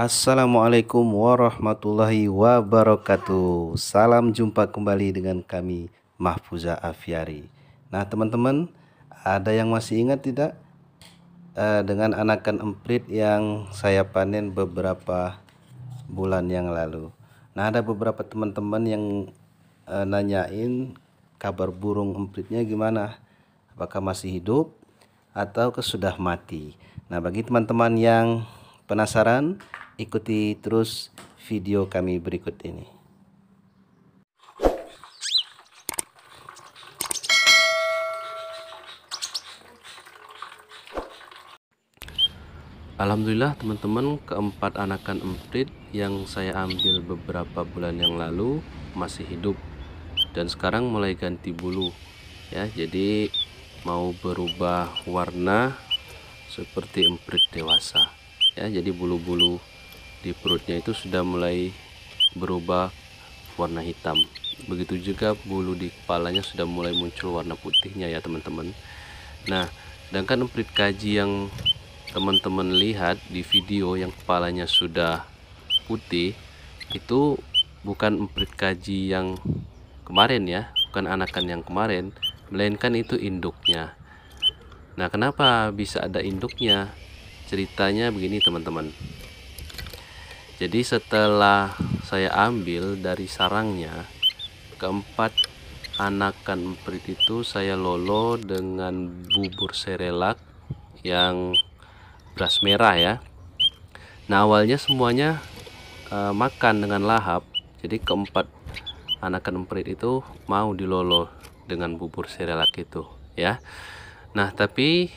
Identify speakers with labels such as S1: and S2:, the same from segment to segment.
S1: Assalamualaikum warahmatullahi wabarakatuh. Salam jumpa kembali dengan kami Mahfuzah Afiari. Nah, teman-teman, ada yang masih ingat tidak e, dengan anakan emprit yang saya panen beberapa bulan yang lalu? Nah, ada beberapa teman-teman yang e, nanyain kabar burung empritnya gimana? Apakah masih hidup atau sudah mati? Nah, bagi teman-teman yang penasaran, ikuti terus video kami berikut ini.
S2: Alhamdulillah teman-teman keempat anakan emprit yang saya ambil beberapa bulan yang lalu masih hidup dan sekarang mulai ganti bulu ya jadi mau berubah warna seperti emprit dewasa ya jadi bulu-bulu di perutnya itu sudah mulai berubah warna hitam begitu juga bulu di kepalanya sudah mulai muncul warna putihnya ya teman-teman nah sedangkan emprit kaji yang teman-teman lihat di video yang kepalanya sudah putih itu bukan emprit kaji yang kemarin ya bukan anakan yang kemarin melainkan itu induknya nah kenapa bisa ada induknya ceritanya begini teman-teman jadi setelah saya ambil dari sarangnya keempat anakan emprit itu saya lolo dengan bubur serelak yang beras merah ya nah awalnya semuanya e, makan dengan lahap jadi keempat anakan emprit itu mau dilolo dengan bubur serelak itu ya nah tapi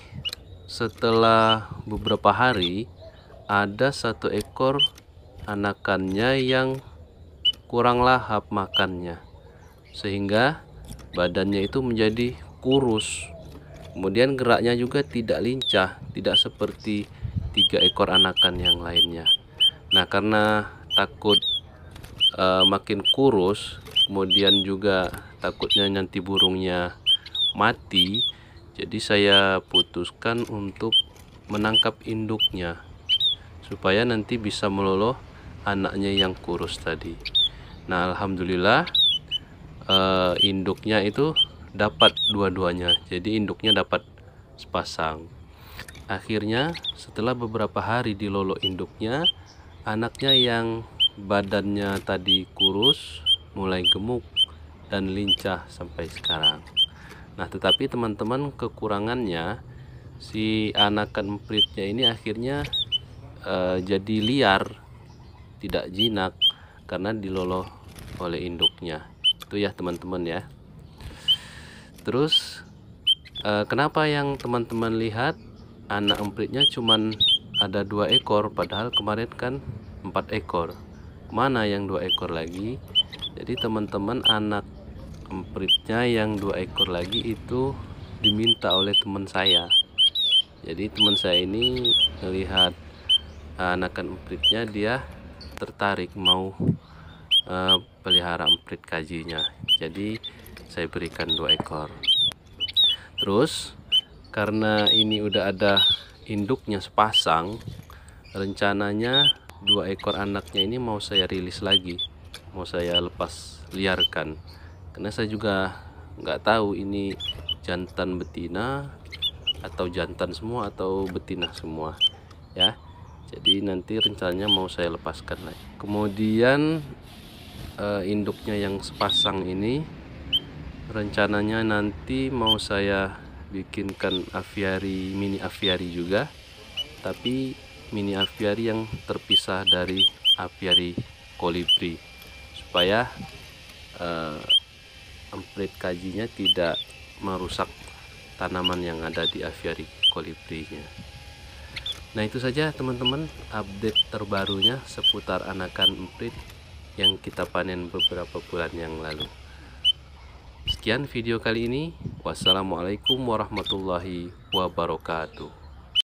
S2: setelah beberapa hari ada satu ekor anakannya yang kurang lahap makannya sehingga badannya itu menjadi kurus kemudian geraknya juga tidak lincah tidak seperti tiga ekor anakan yang lainnya nah karena takut e, makin kurus kemudian juga takutnya nanti burungnya mati jadi saya putuskan untuk menangkap induknya supaya nanti bisa meloloh anaknya yang kurus tadi nah alhamdulillah uh, induknya itu dapat dua-duanya jadi induknya dapat sepasang akhirnya setelah beberapa hari lolo induknya anaknya yang badannya tadi kurus mulai gemuk dan lincah sampai sekarang nah tetapi teman-teman kekurangannya si anakan empritnya ini akhirnya uh, jadi liar tidak jinak karena diloloh oleh induknya itu ya teman-teman ya terus eh, kenapa yang teman-teman lihat anak empritnya cuman ada dua ekor padahal kemarin kan empat ekor mana yang dua ekor lagi jadi teman-teman anak empritnya yang dua ekor lagi itu diminta oleh teman saya jadi teman saya ini melihat eh, anakan empritnya dia tertarik mau uh, pelihara emprit kajinya jadi saya berikan dua ekor terus karena ini udah ada induknya sepasang rencananya dua ekor anaknya ini mau saya rilis lagi mau saya lepas liarkan karena saya juga nggak tahu ini jantan betina atau jantan semua atau betina semua ya jadi nanti rencananya mau saya lepaskan lagi kemudian uh, induknya yang sepasang ini rencananya nanti mau saya bikinkan aviary mini aviary juga tapi mini aviary yang terpisah dari aviary kolibri supaya uh, eh, amplit kajinya tidak merusak tanaman yang ada di aviary kolibrinya Nah itu saja teman-teman update terbarunya seputar anakan emprit yang kita panen beberapa bulan yang lalu. Sekian video kali ini. Wassalamualaikum warahmatullahi wabarakatuh.